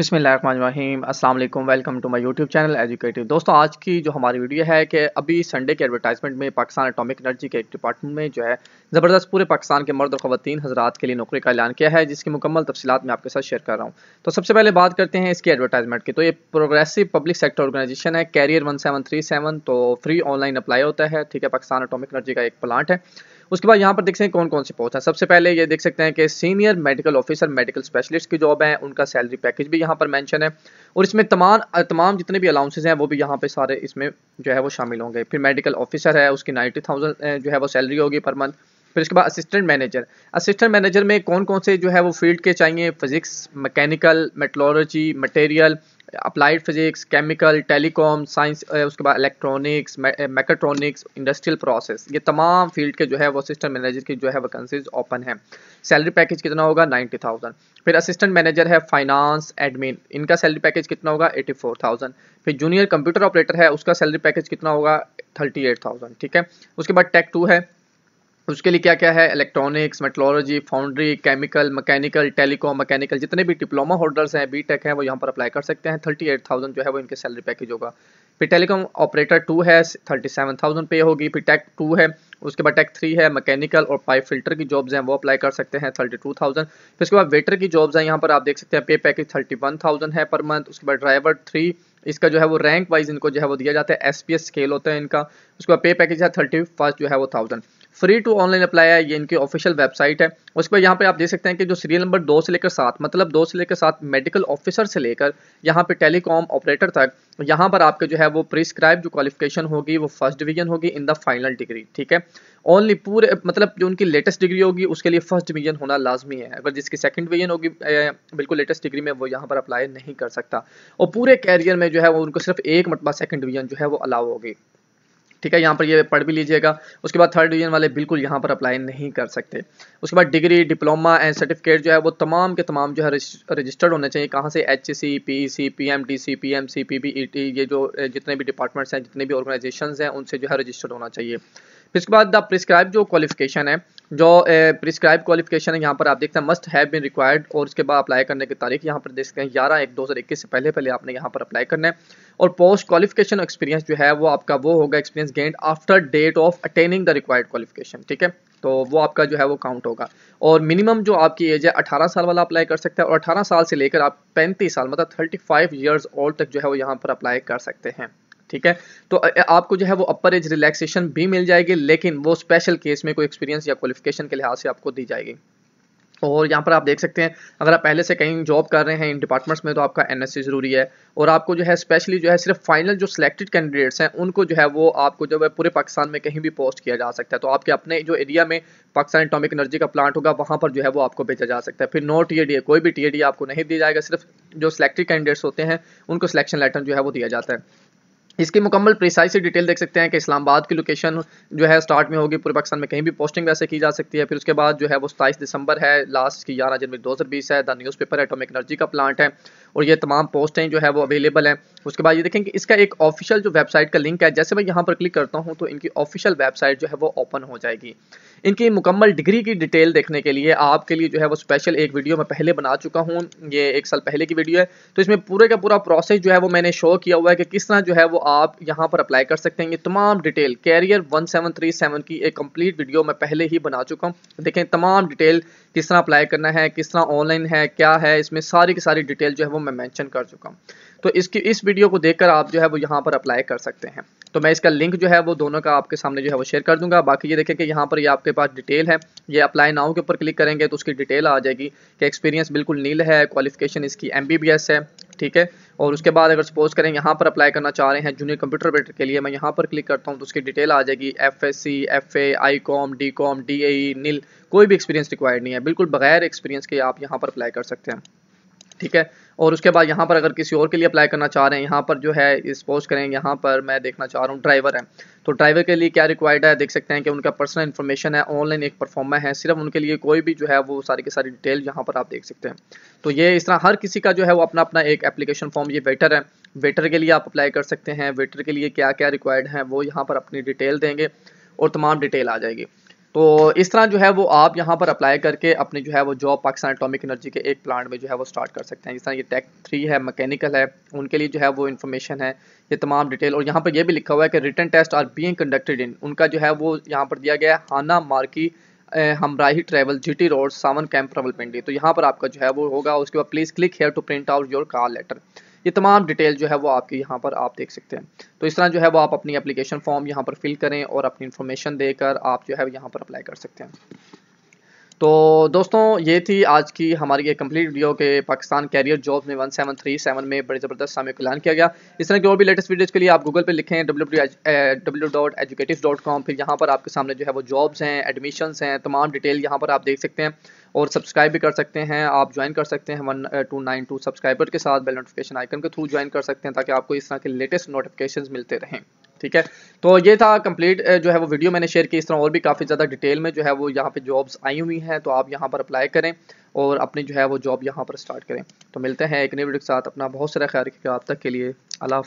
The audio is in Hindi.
बिसमीम अस्सलाम वालेकुम welcome to my YouTube channel educative दोस्तों आज की जो हमारी वीडियो है कि अभी संडे के एडवर्टाइजमेंट में पाकिस्तान एटॉमिक एनर्जी के एक डिपार्टमेंट में जो है ज़बरदस्त पूरे पाकिस्तान के मर्द और ख़वान हजरात के लिए नौकरी का ऐलान किया है जिसकी मुकम्मल तफसीत मैं आपके साथ शेयर कर रहा हूँ तो सबसे पहले बात करते हैं इसकी एडवर्टाइजमेंट की तो ये प्रोग्रेसिव पब्लिक सेक्टर ऑर्गेनाइजेशन है कैरियर वन तो फ्री ऑनलाइन अप्लाई होता है ठीक है पाकिस्तान एटॉमिक एनर्जी का एक प्लांट है उसके बाद यहाँ पर देख सकते हैं कौन कौन से पोस्ट है सबसे पहले ये देख सकते हैं कि senior medical officer medical specialist की जॉब है उनका सैलरी पैकेज भी यहाँ पर मैंशन है और इसमें तमाम तमाम जितने भी अलाउंसेज हैं वो भी यहाँ पे सारे इसमें जो है वो शामिल होंगे फिर मेडिकल ऑफिसर है उसकी नाइन्टी थाउजेंड जो है वो सैलरी होगी पर मंथ फिर इसके बाद असिस्टेंट मैनेजर असिस्टेंट मैनेजर में कौन कौन से जो है वो फील्ड के चाहिए physics mechanical metallurgy material applied physics chemical telecom science उसके बाद इलेक्ट्रॉनिक्स मैकेट्रॉनिक्स इंडस्ट्रियल प्रोसेस ये तमाम फील्ड के जो है वो असिस्टेंट मैनेजर की जो है वैकेंसीज ओपन है सैलरी पैकेज कितना होगा नाइन्टी थाउजेंड फिर असिस्टेंट मैनेजर है फाइनेंस एडमिन इनका सैलरी पैकेज कितना होगा एटी फोर थाउजेंड फिर जूनियर कंप्यूटर ऑपरेटर है उसका सैलरी पैकेज कितना होगा थर्टी एट थाउजेंड ठीक है उसके बाद टेक टू है उसके लिए क्या क्या है electronics metrology foundry chemical mechanical telecom mechanical जितने भी डिप्लोमा होल्डर्स हैं बी टेक हैं वो यहाँ पर अप्लाई कर सकते हैं थर्टी एट थाउजेंड जो है वो इनके सैलरी पैकेज होगा फिर टेलीकॉम ऑपरेटर टू है थर्टी सेवन थाउजेंड पे होगी फिर टेक टू है उसके बाद टेक थ्री है मैकेनिकल और पाइप फिल्टर की जॉब्स हैं वो अप्लाई कर सकते हैं थर्टी टू थाउजेंड फिर उसके बाद वेटर की जॉब्स हैं यहाँ पर आप देख सकते हैं पे पैकेज थर्टी वन थाउजेंड है पर मंथ उसके बाद ड्राइवर थ्री इसका जो है वो रैंक वाइज इनको जो है वो दिया जाता है एस पी एस स्केल होता है इनका उसके बाद पे पैकेज है थर्टी फर्स्ट जो है वो thousand free two online apply है ये इनकी ऑफिशियल वेबसाइट है उस पर यहाँ पे आप देख सकते हैं कि जो सीरियल नंबर दो से लेकर सात मतलब दो से लेकर सात मेडिकल ऑफिसर से लेकर यहाँ पे टेलीकॉम ऑपरेटर तक यहाँ पर आपके जो है वो प्रिस्क्राइब जो क्वालिफिकेशन होगी वो फर्स्ट डिवीजन होगी इन द फाइनल डिग्री ठीक है ओनली पूरे मतलब जो उनकी लेटेस्ट डिग्री होगी उसके लिए फर्स्ट डिवीजन होना लाजमी है अगर जिसकी सेकंड डिवीजन होगी बिल्कुल लेटेस्ट डिग्री में वो यहाँ पर अप्लाई नहीं कर सकता और पूरे कैरियर में जो है वो उनको सिर्फ एक मरतबा सेकंड डिवीजन जो है वो अलाउ होगी ठीक है यहाँ पर ये पढ़ भी लीजिएगा उसके बाद थर्ड डिवीजन वाले बिल्कुल यहाँ पर अप्लाई नहीं कर सकते उसके बाद डिग्री डिप्लोमा एंड सर्टिफिकेट जो है वो तमाम के तमाम जो है रजिस्टर्ड होने चाहिए कहाँ से H C P C P M D C P M C P B E T ये जो जितने भी डिपार्टमेंट्स हैं जितने भी ऑर्गेनाइजेशन हैं उनसे जो है रजिस्टर्ड होना चाहिए फिर उसके बाद द प्रिस्क्राइब जो क्वालिफिकेशन है जो प्रिस्क्राइब क्वालिफिकेशन है यहाँ पर आप देखते हैं मस्ट हैव बिन रिक्वायर्ड और उसके बाद अप्लाई करने की तारीख यहाँ पर देख सकते हैं ग्यारह एक दो हज़ार इक्कीस से पहले पहले आपने यहाँ पर अप्लाई करना है और पोस्ट क्वालिफिकेशन एक्सपीरियंस जो है वो आपका वो होगा experience gained after date of attaining the required qualification ठीक है तो वो आपका जो है वो काउंट होगा और मिनिमम जो आपकी एज है 18 साल वाला अप्लाई कर सकता है और 18 साल से लेकर आप 35 साल मतलब 35 फाइव ईयर्स ओल्ड तक जो है वो यहाँ पर अप्लाई कर सकते हैं ठीक है तो आपको जो है वो अपर एज रिलैक्सेशन भी मिल जाएगी लेकिन वो स्पेशल केस में कोई एक्सपीरियंस या क्वालिफिकेशन के लिहाज से आपको दी जाएगी और यहाँ पर आप देख सकते हैं अगर आप पहले से कहीं जॉब कर रहे हैं इन डिपार्टमेंट्स में तो आपका एन ज़रूरी है और आपको जो है स्पेशली जो है सिर्फ फाइनल जो सिलेक्टेड कैंडिडेट्स हैं उनको जो है वो आपको जो है पूरे पाकिस्तान में कहीं भी पोस्ट किया जा सकता है तो आपके अपने जो एरिया में पाकिस्तान एटॉमिक एनर्जी का प्लांट होगा वहाँ पर जो है वो आपको भेजा जा सकता है फिर नो टी कोई भी टी आपको नहीं दिया जाएगा सिर्फ जो सिलेक्टेड कैंडिडेट्स होते हैं उनको सिलेक्शन लेटर जो है वो दिया जाता है इसकी मुकम्मल प्रिसाइसी डिटेल देख सकते हैं कि इस्लामाबाद की लोकेशन जो है स्टार्ट में होगी पूरे पाकिस्तान में कहीं भी पोस्टिंग वैसे की जा सकती है फिर उसके बाद जो है वो सताईस दिसंबर है लास्ट की ग्यारह जनवरी बीस है the news paper atomic energy का प्लांट है और ये तमाम पोस्टें जो है वो अवेलेबल हैं उसके बाद ये देखें कि इसका एक ऑफिशियल जो वेबसाइट का लिंक है जैसे मैं यहाँ पर क्लिक करता हूँ तो इनकी ऑफिशियल वेबसाइट जो है वो ओपन हो जाएगी इनकी मुकम्मल डिग्री की डिटेल देखने के लिए आपके लिए जो है वो स्पेशल एक वीडियो मैं पहले बना चुका हूँ ये एक साल पहले की वीडियो है तो इसमें पूरे का पूरा प्रोसेस जो है वो मैंने शो किया हुआ है कि किस तरह जो है वो आप यहाँ पर अप्लाई कर सकते हैं ये तमाम डिटेल कैरियर 1737 की एक कंप्लीट वीडियो मैं पहले ही बना चुका हूँ देखें तमाम डिटेल किस तरह अप्लाई करना है किस तरह ऑनलाइन है क्या है इसमें सारी की सारी डिटेल जो है वो मैं मेंशन कर चुका हूँ तो इसकी इस वीडियो को देखकर आप जो है वो यहाँ पर अप्लाई कर सकते हैं तो मैं इसका लिंक जो है वो दोनों का आपके सामने जो है वो शेयर कर दूंगा बाकी ये देखें कि यहाँ पर ये आपके पास डिटेल है ये अप्लाई नाउ के ऊपर क्लिक करेंगे तो उसकी डिटेल आ जाएगी कि एक्सपीरियंस बिल्कुल नील है क्वालिफिकेशन इसकी एम है ठीक है और उसके बाद अगर सपोज करें यहाँ पर अप्लाई करना चाह रहे हैं जूनियर कंप्यूटर ऑपरेटर के लिए मैं यहाँ पर क्लिक करता हूँ तो उसकी डिटेल आ जाएगी F S C F A I com D com D A नील कोई भी एक्सपीरियंस रिक्वायर्ड नहीं है बिल्कुल बगैर एक्सपीरियंस के आप यहाँ पर अप्लाई कर सकते हैं ठीक है और उसके बाद यहाँ पर अगर किसी और के लिए अप्लाई करना चाह रहे हैं यहाँ पर जो है पोस्ट करें यहाँ पर मैं देखना चाह रहा हूँ ड्राइवर है तो ड्राइवर के लिए क्या रिक्वायर्ड है देख सकते हैं कि उनका पर्सनल इन्फॉर्मेशन है ऑनलाइन एक परफॉर्मा है सिर्फ उनके लिए कोई भी जो है वो सारी की सारी डिटेल यहाँ पर आप देख सकते हैं तो ये इस तरह हर किसी का जो है वो अपना अपना एक एप्लीकेशन फॉर्म ये वेटर है वेटर के लिए आप अप्लाई कर सकते हैं वेटर के लिए क्या क्या रिक्वायर्ड है वो यहाँ पर अपनी डिटेल देंगे और तमाम डिटेल आ जाएगी तो इस तरह जो है वो आप यहाँ पर अप्लाई करके अपने जो है वो जॉब पाकिस्तान एटॉमिक एनर्जी के एक प्लांट में जो है वो स्टार्ट कर सकते हैं जिस तरह ये टेक थ्री है मैकेनिकल है उनके लिए जो है वो इन्फॉर्मेशन है ये तमाम डिटेल और यहाँ पर ये भी लिखा हुआ है कि return test are being conducted in उनका जो है वो यहाँ पर दिया गया है हाना marquee Hamrahi travel GT road Sawan camp Rawalpindi तो यहाँ पर आपका जो है वो होगा उसके बाद please click here to print out your call letter ये तमाम डिटेल जो है वो आपके यहाँ पर आप देख सकते हैं तो इस तरह जो है वो आप अपनी एप्लीकेशन फॉर्म यहाँ पर फिल करें और अपनी इन्फॉर्मेशन देकर आप जो है यहाँ पर अप्लाई कर सकते हैं तो दोस्तों ये थी आज की हमारी ये कंप्लीट वीडियो के पाकिस्तान कैरियर जॉब में 1737 में बड़े ज़बरदस्त सामने ऐलान किया गया इस तरह की और भी लेटेस्ट वीडियोज़ के लिए आप गूगल पे लिखें डब्ल्यू eh, फिर यहाँ पर आपके सामने जो है वो जॉब्स हैं एडमिशन्स हैं तमाम डिटेल यहाँ पर आप देख सकते हैं और सब्सक्राइब भी कर सकते हैं आप ज्वाइन कर सकते हैं one two nine two subscriber के साथ बेल नोटिफिकेशन आइकन के थ्रू ज्वाइन कर सकते हैं ताकि आपको इस तरह के लेटेस्ट नोटिफिकेशन मिलते रहें ठीक है तो ये था कंप्लीट जो है वो वीडियो मैंने शेयर की इस तरह और भी काफ़ी ज़्यादा डिटेल में जो है वो यहाँ पे जॉब्स आई हुई हैं तो आप यहाँ पर अप्लाई करें और अपनी जो है वो जॉब यहाँ पर स्टार्ट करें तो मिलते हैं एक नई वीडियो के साथ अपना बहुत सारा ख्याल रखिएगा आप तक के लिए अला